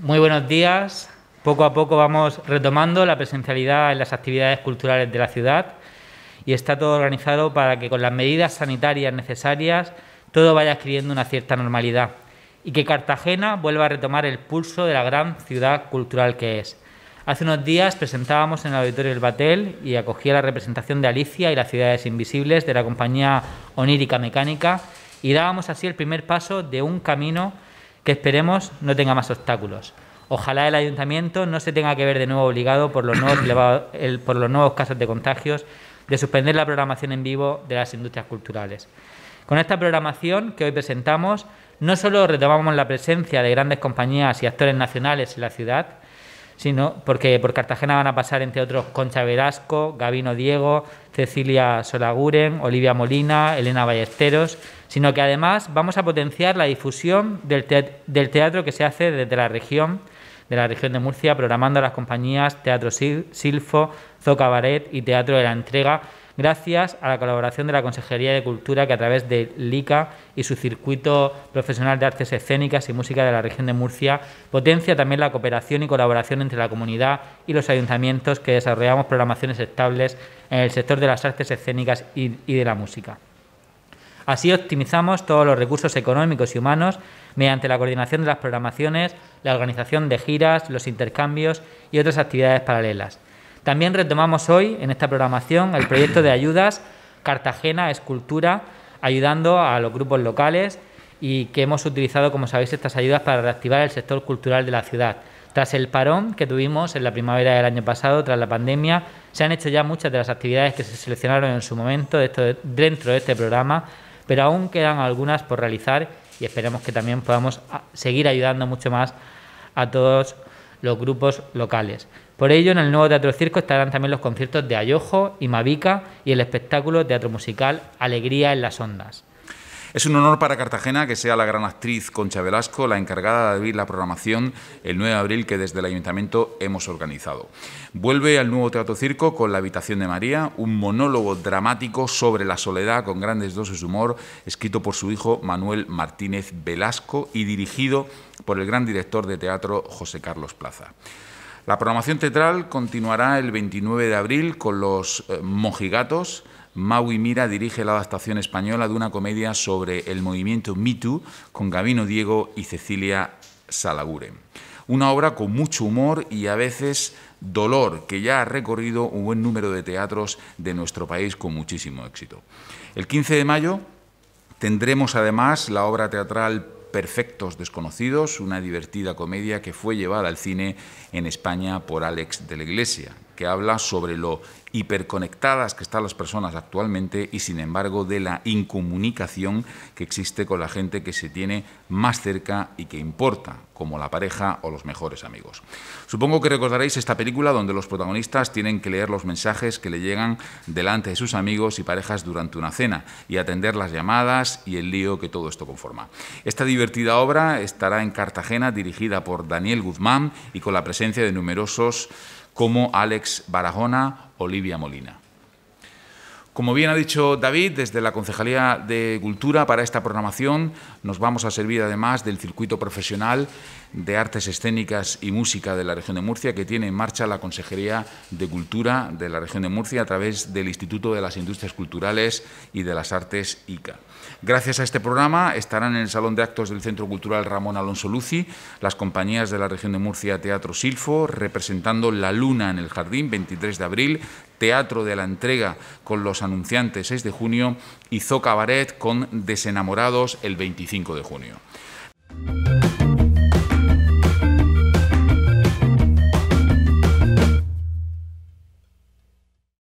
Muy buenos días. Poco a poco vamos retomando la presencialidad en las actividades culturales de la ciudad y está todo organizado para que con las medidas sanitarias necesarias todo vaya adquiriendo una cierta normalidad y que Cartagena vuelva a retomar el pulso de la gran ciudad cultural que es. Hace unos días presentábamos en el auditorio del Batel y acogía la representación de Alicia y las ciudades invisibles de la compañía onírica mecánica y dábamos así el primer paso de un camino que esperemos no tenga más obstáculos. Ojalá el ayuntamiento no se tenga que ver de nuevo obligado por los nuevos, nuevos casos de contagios de suspender la programación en vivo de las industrias culturales. Con esta programación que hoy presentamos, no solo retomamos la presencia de grandes compañías y actores nacionales en la ciudad, sino Porque por Cartagena van a pasar, entre otros, Concha Velasco, Gabino Diego, Cecilia Solaguren, Olivia Molina, Elena Ballesteros, sino que además vamos a potenciar la difusión del, teatro que se hace desde la región, de la región de Murcia, programando a las compañías Teatro Silfo, Zocabaret y Teatro de la Entrega gracias a la colaboración de la Consejería de Cultura, que a través de LICA y su circuito profesional de artes escénicas y música de la región de Murcia, potencia también la cooperación y colaboración entre la comunidad y los ayuntamientos que desarrollamos programaciones estables en el sector de las artes escénicas y, y de la música. Así optimizamos todos los recursos económicos y humanos mediante la coordinación de las programaciones, la organización de giras, los intercambios y otras actividades paralelas. También retomamos hoy en esta programación el proyecto de ayudas Cartagena Escultura, ayudando a los grupos locales y que hemos utilizado, como sabéis, estas ayudas para reactivar el sector cultural de la ciudad. Tras el parón que tuvimos en la primavera del año pasado, tras la pandemia, se han hecho ya muchas de las actividades que se seleccionaron en su momento dentro de este programa, pero aún quedan algunas por realizar y esperemos que también podamos seguir ayudando mucho más a todos los grupos locales. Por ello, en el nuevo Teatro Circo estarán también los conciertos de Ayojo y Mavica y el espectáculo teatro musical Alegría en las Ondas. Es un honor para Cartagena que sea la gran actriz Concha Velasco la encargada de abrir la programación el 9 de abril que desde el Ayuntamiento hemos organizado. Vuelve al nuevo Teatro Circo con La Habitación de María, un monólogo dramático sobre la soledad con grandes dosis de humor, escrito por su hijo Manuel Martínez Velasco y dirigido por el gran director de teatro José Carlos Plaza. La programación teatral continuará el 29 de abril con Los eh, Mojigatos. Maui Mira dirige la adaptación española de una comedia sobre el movimiento Me Too con Gabino Diego y Cecilia Salagure. Una obra con mucho humor y a veces dolor que ya ha recorrido un buen número de teatros de nuestro país con muchísimo éxito. El 15 de mayo tendremos además la obra teatral Perfectos Desconocidos, una divertida comedia que fue llevada al cine en España por Alex de la Iglesia que habla sobre lo hiperconectadas que están las personas actualmente y, sin embargo, de la incomunicación que existe con la gente que se tiene más cerca y que importa, como la pareja o los mejores amigos. Supongo que recordaréis esta película donde los protagonistas tienen que leer los mensajes que le llegan delante de sus amigos y parejas durante una cena y atender las llamadas y el lío que todo esto conforma. Esta divertida obra estará en Cartagena dirigida por Daniel Guzmán y con la presencia de numerosos como Alex Barahona, Olivia Molina. Como bien ha dicho David, desde la Concejalía de Cultura para esta programación nos vamos a servir además del circuito profesional de artes escénicas y música de la región de Murcia que tiene en marcha la Consejería de Cultura de la región de Murcia a través del Instituto de las Industrias Culturales y de las Artes ICA. Gracias a este programa estarán en el Salón de Actos del Centro Cultural Ramón Alonso Luci las compañías de la región de Murcia Teatro Silfo representando La Luna en el Jardín 23 de abril, Teatro de la Entrega con los Anunciantes, 6 de junio, y Cabaret con Desenamorados, el 25 de junio.